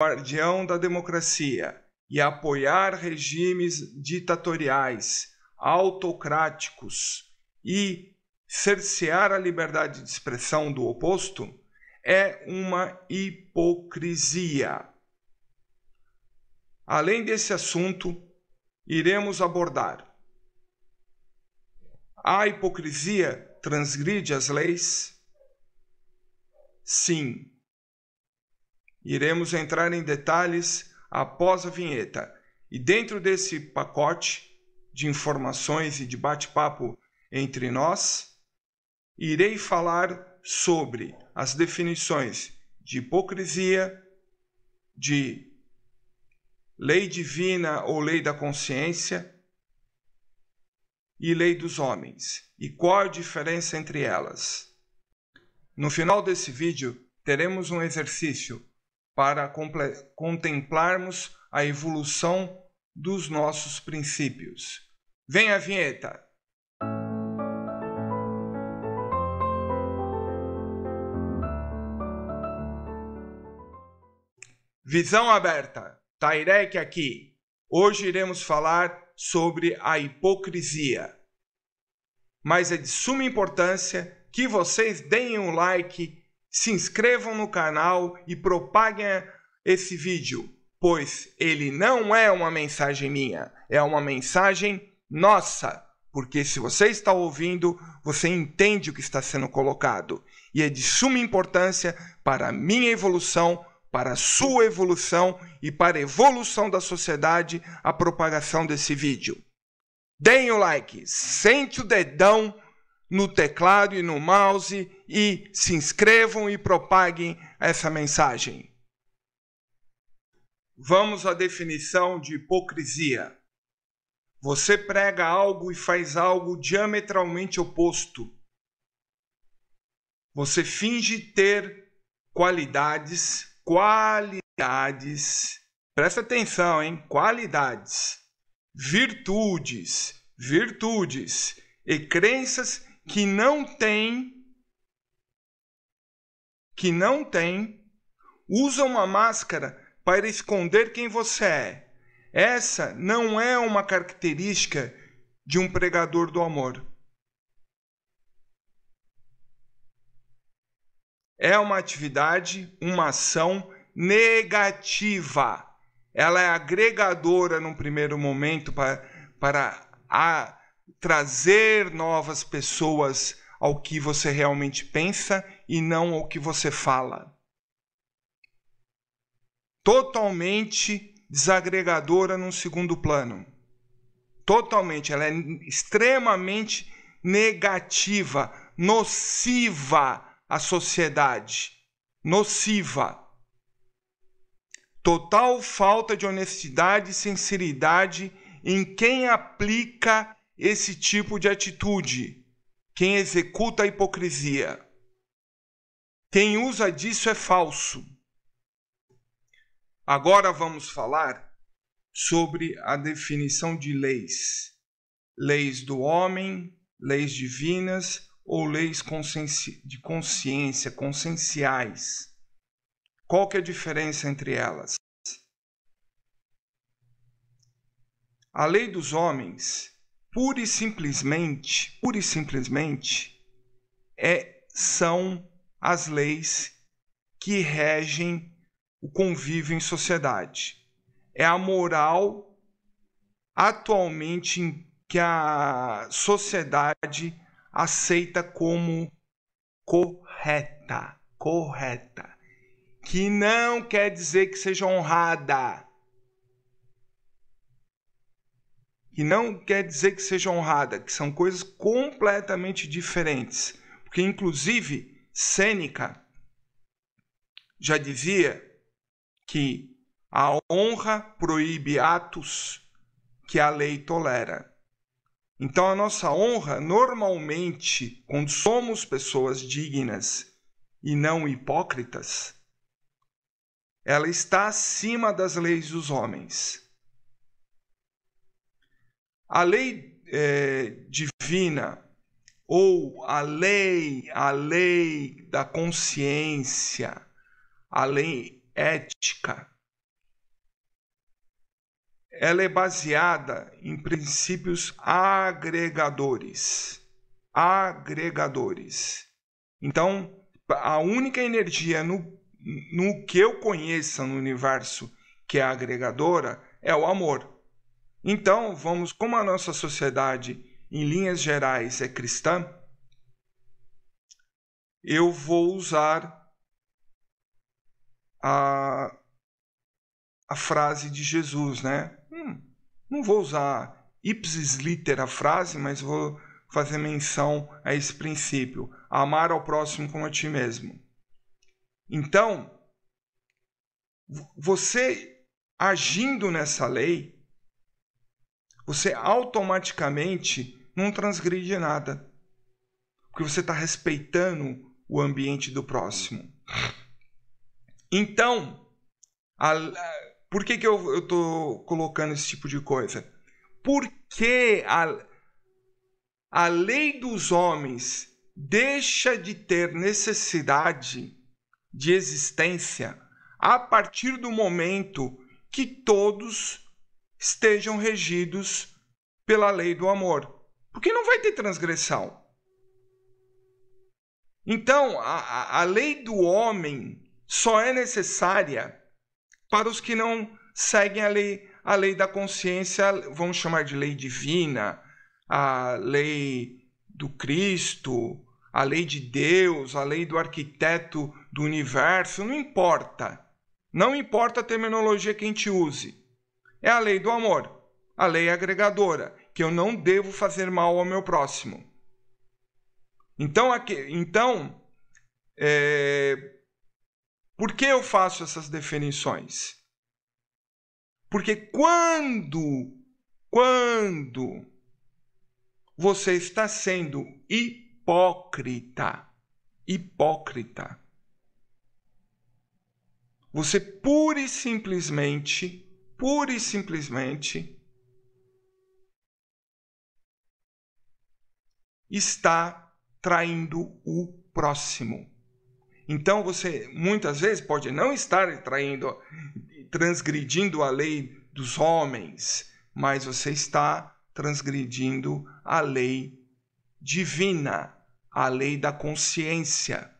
guardião da democracia e apoiar regimes ditatoriais, autocráticos e cercear a liberdade de expressão do oposto é uma hipocrisia. Além desse assunto, iremos abordar a hipocrisia transgride as leis? Sim, Iremos entrar em detalhes após a vinheta. E dentro desse pacote de informações e de bate-papo entre nós, irei falar sobre as definições de hipocrisia, de lei divina ou lei da consciência e lei dos homens, e qual a diferença entre elas. No final desse vídeo, teremos um exercício para contemplarmos a evolução dos nossos princípios. Vem a vinheta! Visão aberta, Tairek aqui. Hoje iremos falar sobre a hipocrisia. Mas é de suma importância que vocês deem um like se inscrevam no canal e propaguem esse vídeo, pois ele não é uma mensagem minha, é uma mensagem nossa. Porque se você está ouvindo, você entende o que está sendo colocado. E é de suma importância para a minha evolução, para a sua evolução e para a evolução da sociedade a propagação desse vídeo. Deem o like, sente o dedão no teclado e no mouse e se inscrevam e propaguem essa mensagem. Vamos à definição de hipocrisia. Você prega algo e faz algo diametralmente oposto. Você finge ter qualidades, qualidades, presta atenção, hein? Qualidades, virtudes, virtudes e crenças que não têm que não tem, usa uma máscara para esconder quem você é. Essa não é uma característica de um pregador do amor. É uma atividade, uma ação negativa. Ela é agregadora num primeiro momento para, para a, trazer novas pessoas ao que você realmente pensa e não ao que você fala. Totalmente desagregadora num segundo plano. Totalmente, ela é extremamente negativa, nociva à sociedade. Nociva. Total falta de honestidade e sinceridade em quem aplica esse tipo de atitude, quem executa a hipocrisia. Quem usa disso é falso. Agora vamos falar sobre a definição de leis: leis do homem, leis divinas ou leis de consciência, conscienciais. Qual que é a diferença entre elas? A lei dos homens, pura e simplesmente, pura e simplesmente, é são as leis que regem o convívio em sociedade. É a moral atualmente que a sociedade aceita como correta, correta, que não quer dizer que seja honrada. E não quer dizer que seja honrada, que são coisas completamente diferentes. Porque, inclusive, Sêneca já dizia que a honra proíbe atos que a lei tolera. Então, a nossa honra, normalmente, quando somos pessoas dignas e não hipócritas, ela está acima das leis dos homens. A lei é, divina ou a lei, a lei da consciência, a lei ética. Ela é baseada em princípios agregadores. Agregadores. Então, a única energia no, no que eu conheça no universo que é agregadora é o amor. Então, vamos, como a nossa sociedade em linhas gerais, é cristã, eu vou usar a, a frase de Jesus, né? Hum, não vou usar ipsis liter a frase, mas vou fazer menção a esse princípio: amar ao próximo como a ti mesmo. Então, você agindo nessa lei, você automaticamente não transgride nada, porque você está respeitando o ambiente do próximo. Então, a, por que, que eu estou colocando esse tipo de coisa? Porque a, a lei dos homens deixa de ter necessidade de existência a partir do momento que todos estejam regidos pela lei do amor. Porque não vai ter transgressão. Então, a, a lei do homem só é necessária para os que não seguem a lei, a lei da consciência, vamos chamar de lei divina, a lei do Cristo, a lei de Deus, a lei do arquiteto do universo, não importa. Não importa a terminologia que a gente use. É a lei do amor, a lei agregadora que eu não devo fazer mal ao meu próximo. Então, aqui, então é, por que eu faço essas definições? Porque quando, quando você está sendo hipócrita, hipócrita, você pura e simplesmente, pura e simplesmente está traindo o próximo. Então você muitas vezes pode não estar traindo, transgredindo a lei dos homens, mas você está transgredindo a lei divina, a lei da consciência,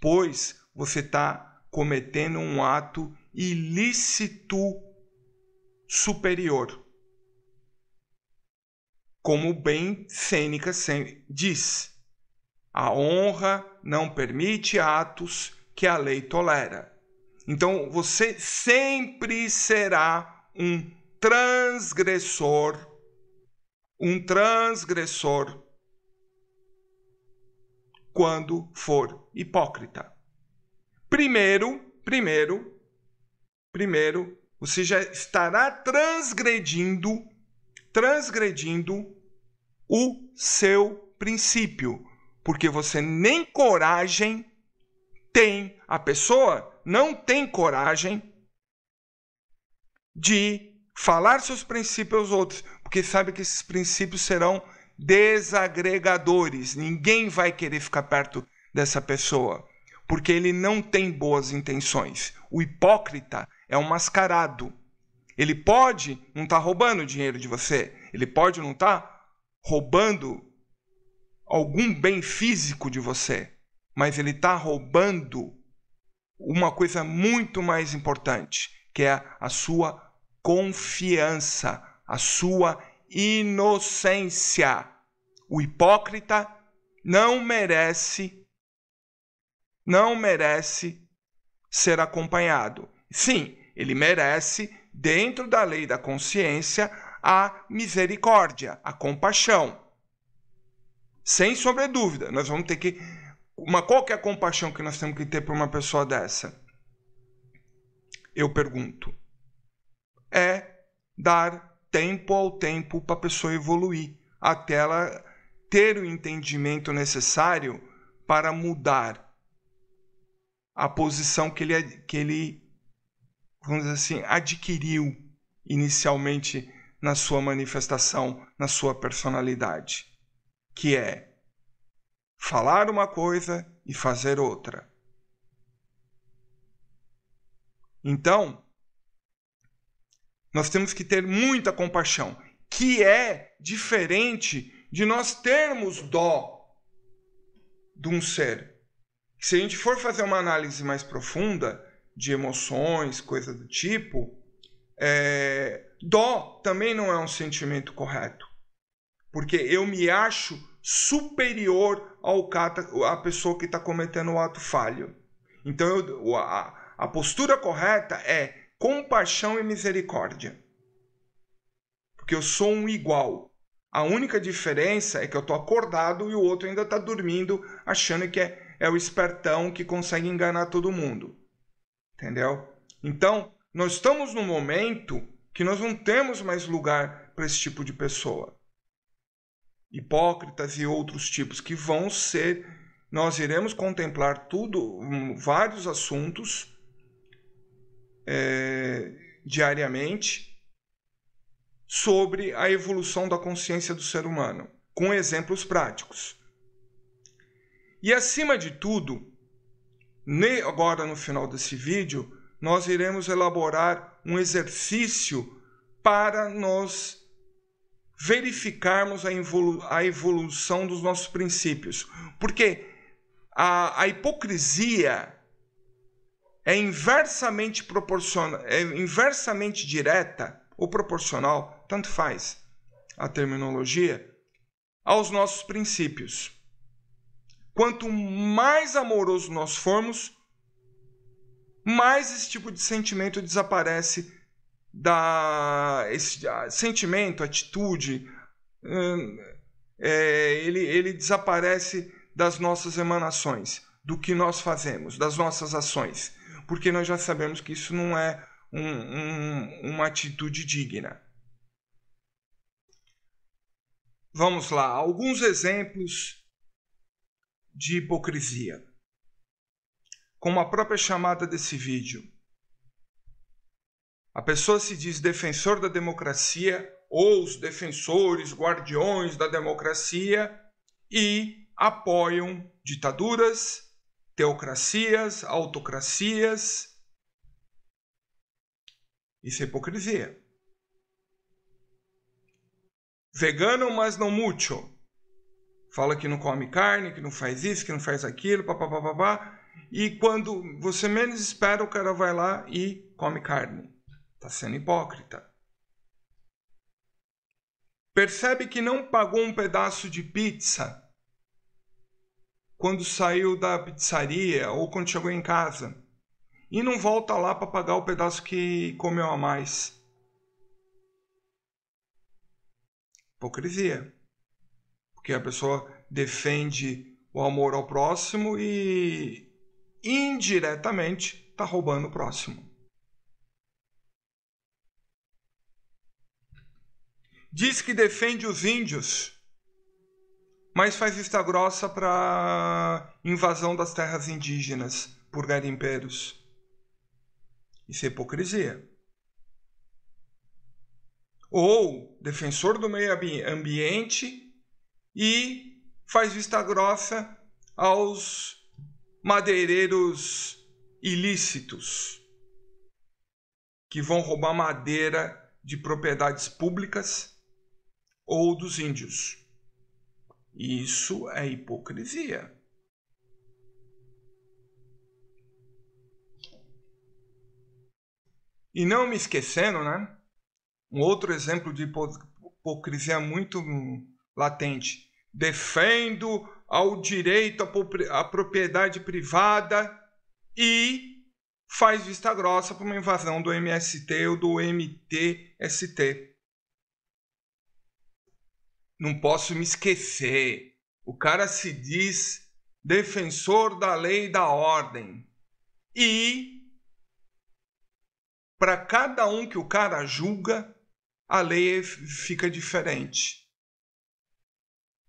pois você está cometendo um ato ilícito superior como bem Sêneca diz. A honra não permite atos que a lei tolera. Então você sempre será um transgressor, um transgressor quando for hipócrita. Primeiro, primeiro, primeiro, você já estará transgredindo transgredindo o seu princípio, porque você nem coragem tem, a pessoa não tem coragem de falar seus princípios aos outros, porque sabe que esses princípios serão desagregadores. Ninguém vai querer ficar perto dessa pessoa, porque ele não tem boas intenções. O hipócrita é um mascarado. Ele pode não estar tá roubando dinheiro de você. Ele pode não estar tá roubando algum bem físico de você. Mas ele está roubando uma coisa muito mais importante, que é a sua confiança, a sua inocência. O hipócrita não merece não merece ser acompanhado. Sim, ele merece dentro da lei da consciência, a misericórdia, a compaixão. Sem sombra de dúvida, nós vamos ter que. Uma, qual que é a compaixão que nós temos que ter para uma pessoa dessa? Eu pergunto. É dar tempo ao tempo para a pessoa evoluir, até ela ter o entendimento necessário para mudar a posição que ele, é, que ele vamos dizer assim, adquiriu inicialmente na sua manifestação, na sua personalidade, que é falar uma coisa e fazer outra. Então, nós temos que ter muita compaixão, que é diferente de nós termos dó de um ser. Se a gente for fazer uma análise mais profunda, de emoções, coisa do tipo, é, dó também não é um sentimento correto. Porque eu me acho superior ao cata, à pessoa que está cometendo o ato falho. Então eu, a, a postura correta é compaixão e misericórdia. Porque eu sou um igual. A única diferença é que eu estou acordado e o outro ainda está dormindo, achando que é, é o espertão que consegue enganar todo mundo. Entendeu? Então, nós estamos num momento que nós não temos mais lugar para esse tipo de pessoa. Hipócritas e outros tipos que vão ser. Nós iremos contemplar tudo, hum, vários assuntos é, diariamente sobre a evolução da consciência do ser humano, com exemplos práticos. E acima de tudo, Agora, no final desse vídeo, nós iremos elaborar um exercício para nós verificarmos a, evolu a evolução dos nossos princípios. Porque a, a hipocrisia é inversamente proporcional, é inversamente direta ou proporcional, tanto faz a terminologia, aos nossos princípios. Quanto mais amoroso nós formos, mais esse tipo de sentimento desaparece da esse sentimento, atitude, hum, é, ele, ele desaparece das nossas emanações, do que nós fazemos, das nossas ações, porque nós já sabemos que isso não é um, um, uma atitude digna. Vamos lá, alguns exemplos de hipocrisia. Como a própria chamada desse vídeo, a pessoa se diz defensor da democracia ou os defensores, guardiões da democracia e apoiam ditaduras, teocracias, autocracias. Isso é hipocrisia. Vegano, mas não muito. Fala que não come carne, que não faz isso, que não faz aquilo, papapá. E quando você menos espera, o cara vai lá e come carne. Está sendo hipócrita. Percebe que não pagou um pedaço de pizza quando saiu da pizzaria ou quando chegou em casa. E não volta lá para pagar o pedaço que comeu a mais. Hipocrisia porque a pessoa defende o amor ao próximo e indiretamente está roubando o próximo. Diz que defende os índios, mas faz vista grossa para invasão das terras indígenas por garimpeiros. Isso é hipocrisia. Ou defensor do meio ambiente e faz vista grossa aos madeireiros ilícitos que vão roubar madeira de propriedades públicas ou dos índios. Isso é hipocrisia. E não me esquecendo, né? Um outro exemplo de hipocrisia muito latente. Defendo ao direito à propriedade privada e faz vista grossa para uma invasão do MST ou do MTST. Não posso me esquecer. O cara se diz defensor da lei e da ordem. E para cada um que o cara julga, a lei é, fica diferente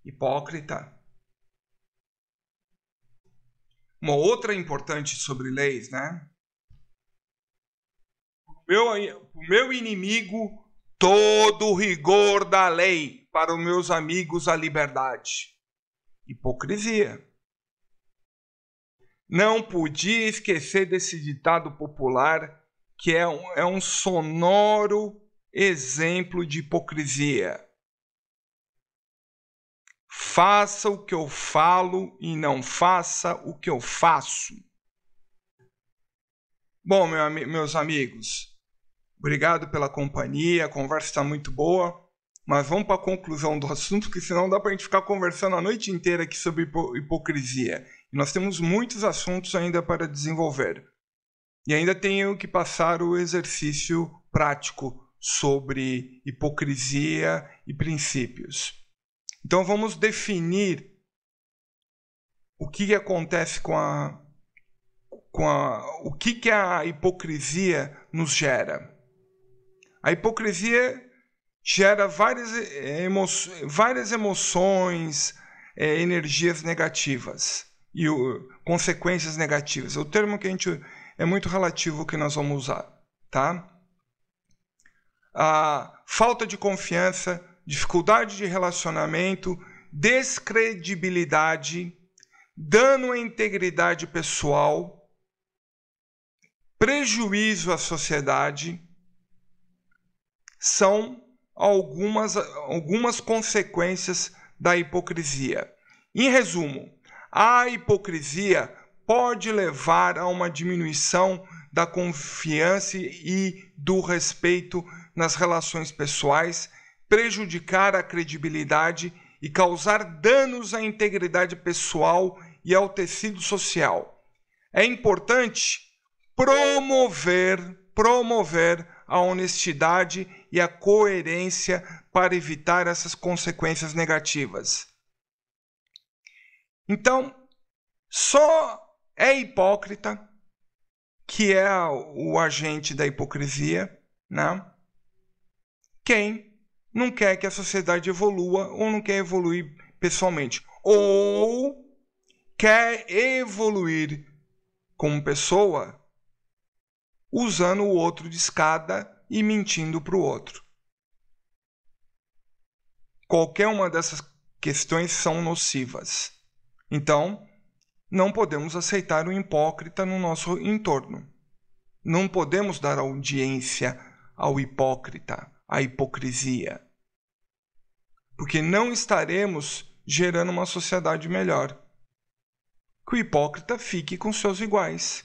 hipócrita. Uma outra importante sobre leis, né? O meu, o meu inimigo, todo o rigor da lei, para os meus amigos, a liberdade. Hipocrisia. Não podia esquecer desse ditado popular que é um, é um sonoro exemplo de hipocrisia. Faça o que eu falo e não faça o que eu faço. Bom, meu, meus amigos, obrigado pela companhia, a conversa está muito boa, mas vamos para a conclusão do assunto, porque senão dá para a gente ficar conversando a noite inteira aqui sobre hipocrisia. E nós temos muitos assuntos ainda para desenvolver. E ainda tenho que passar o exercício prático sobre hipocrisia e princípios. Então vamos definir o que, acontece com a com a o que que a hipocrisia nos gera. A hipocrisia gera várias, emo, várias emoções, é, energias negativas e o, consequências negativas. É o termo que a gente é muito relativo que nós vamos usar, tá? A falta de confiança, dificuldade de relacionamento, descredibilidade, dano à integridade pessoal, prejuízo à sociedade, são algumas, algumas consequências da hipocrisia. Em resumo, a hipocrisia pode levar a uma diminuição da confiança e do respeito nas relações pessoais prejudicar a credibilidade e causar danos à integridade pessoal e ao tecido social. É importante promover, promover a honestidade e a coerência para evitar essas consequências negativas. Então, só é hipócrita que é o agente da hipocrisia, né? Quem não quer que a sociedade evolua ou não quer evoluir pessoalmente. Ou quer evoluir como pessoa usando o outro de escada e mentindo para o outro. Qualquer uma dessas questões são nocivas. Então, não podemos aceitar o hipócrita no nosso entorno. Não podemos dar audiência ao hipócrita, à hipocrisia porque não estaremos gerando uma sociedade melhor. Que o hipócrita fique com seus iguais.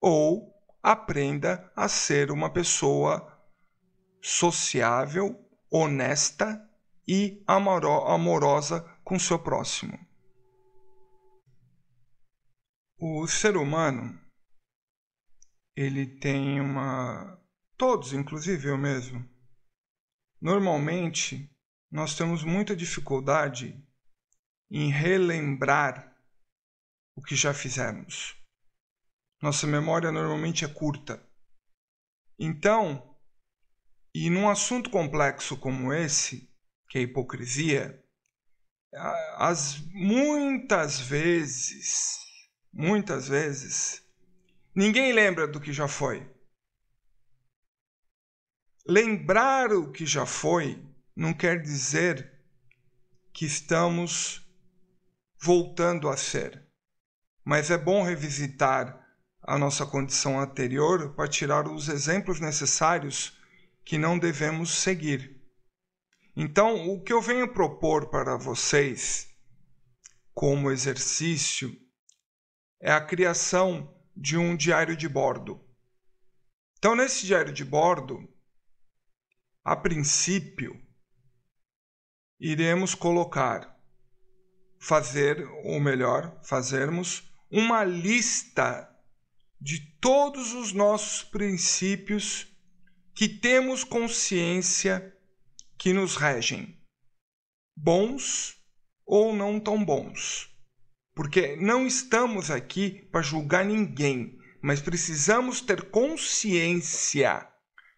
Ou aprenda a ser uma pessoa sociável, honesta e amorosa com seu próximo. O ser humano ele tem uma todos, inclusive eu mesmo. Normalmente nós temos muita dificuldade em relembrar o que já fizemos. Nossa memória normalmente é curta. Então, e num assunto complexo como esse, que é a hipocrisia, as muitas vezes, muitas vezes, ninguém lembra do que já foi. Lembrar o que já foi não quer dizer que estamos voltando a ser, mas é bom revisitar a nossa condição anterior para tirar os exemplos necessários que não devemos seguir. Então, o que eu venho propor para vocês como exercício é a criação de um diário de bordo. Então, nesse diário de bordo, a princípio, iremos colocar, fazer, ou melhor, fazermos uma lista de todos os nossos princípios que temos consciência que nos regem, bons ou não tão bons. Porque não estamos aqui para julgar ninguém, mas precisamos ter consciência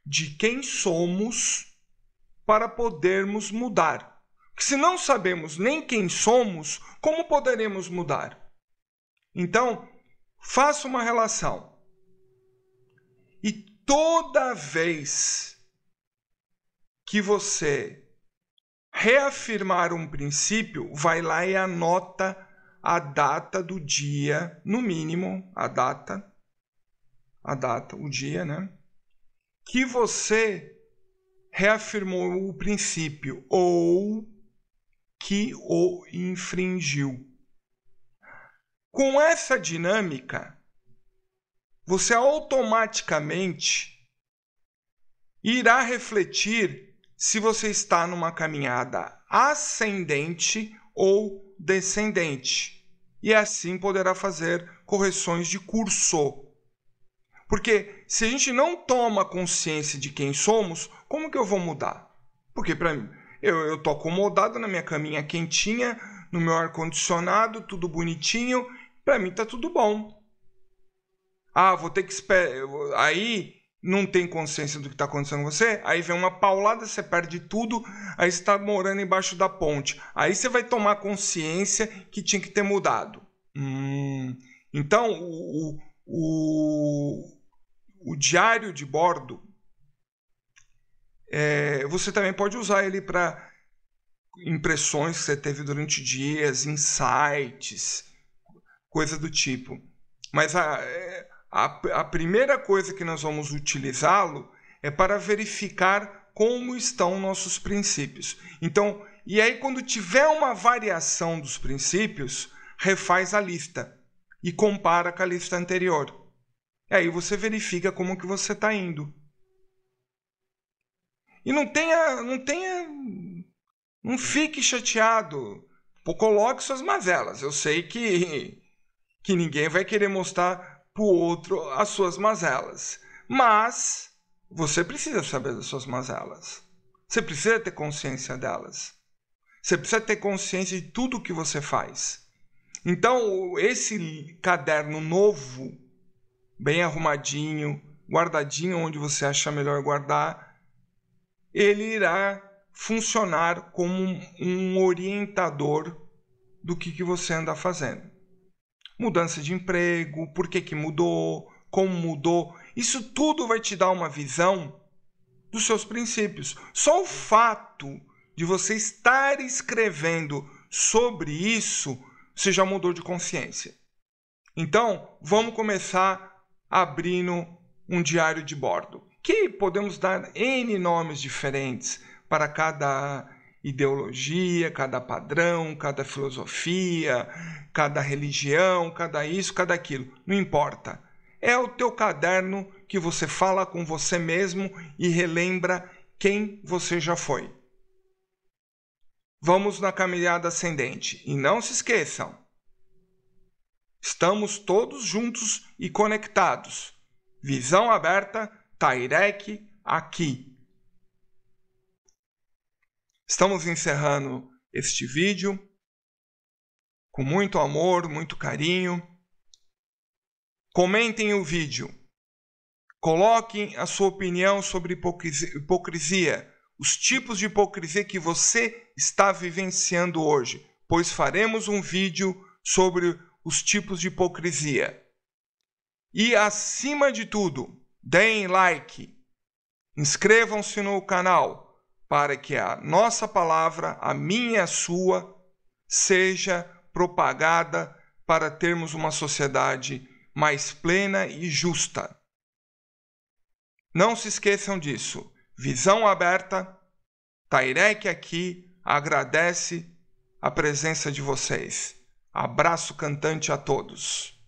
de quem somos para podermos mudar que se não sabemos nem quem somos, como poderemos mudar? Então, faça uma relação. E toda vez que você reafirmar um princípio, vai lá e anota a data do dia, no mínimo, a data, a data, o dia, né? Que você reafirmou o princípio ou que o infringiu. Com essa dinâmica, você automaticamente irá refletir se você está numa caminhada ascendente ou descendente. E assim poderá fazer correções de curso. Porque se a gente não toma consciência de quem somos, como que eu vou mudar? Porque para mim, eu, eu tô acomodado na minha caminha quentinha, no meu ar-condicionado, tudo bonitinho. para mim tá tudo bom. Ah, vou ter que esperar. Aí não tem consciência do que está acontecendo com você, aí vem uma paulada, você perde tudo, aí está morando embaixo da ponte. Aí você vai tomar consciência que tinha que ter mudado. Hum. Então, o, o, o, o diário de bordo é, você também pode usar ele para impressões que você teve durante dias, insights, coisa do tipo. Mas a, é, a, a primeira coisa que nós vamos utilizá-lo é para verificar como estão nossos princípios. Então, e aí quando tiver uma variação dos princípios, refaz a lista e compara com a lista anterior. E aí você verifica como que você está indo. E não tenha. Não tenha. Não fique chateado. Pô, coloque suas mazelas. Eu sei que, que ninguém vai querer mostrar pro outro as suas mazelas. Mas você precisa saber das suas mazelas. Você precisa ter consciência delas. Você precisa ter consciência de tudo que você faz. Então, esse caderno novo, bem arrumadinho, guardadinho onde você acha melhor guardar, ele irá funcionar como um orientador do que, que você anda fazendo. Mudança de emprego, por que, que mudou, como mudou, isso tudo vai te dar uma visão dos seus princípios. Só o fato de você estar escrevendo sobre isso, você já mudou de consciência. Então, vamos começar abrindo um diário de bordo que podemos dar N nomes diferentes para cada ideologia, cada padrão, cada filosofia, cada religião, cada isso, cada aquilo. Não importa. É o teu caderno que você fala com você mesmo e relembra quem você já foi. Vamos na caminhada ascendente e não se esqueçam. Estamos todos juntos e conectados. Visão aberta Tairek aqui. Estamos encerrando este vídeo com muito amor, muito carinho. Comentem o vídeo. Coloquem a sua opinião sobre hipocrisia, os tipos de hipocrisia que você está vivenciando hoje, pois faremos um vídeo sobre os tipos de hipocrisia. E acima de tudo, deem like, inscrevam-se no canal para que a nossa palavra, a minha e a sua, seja propagada para termos uma sociedade mais plena e justa. Não se esqueçam disso. Visão aberta. Tairek aqui agradece a presença de vocês. Abraço cantante a todos.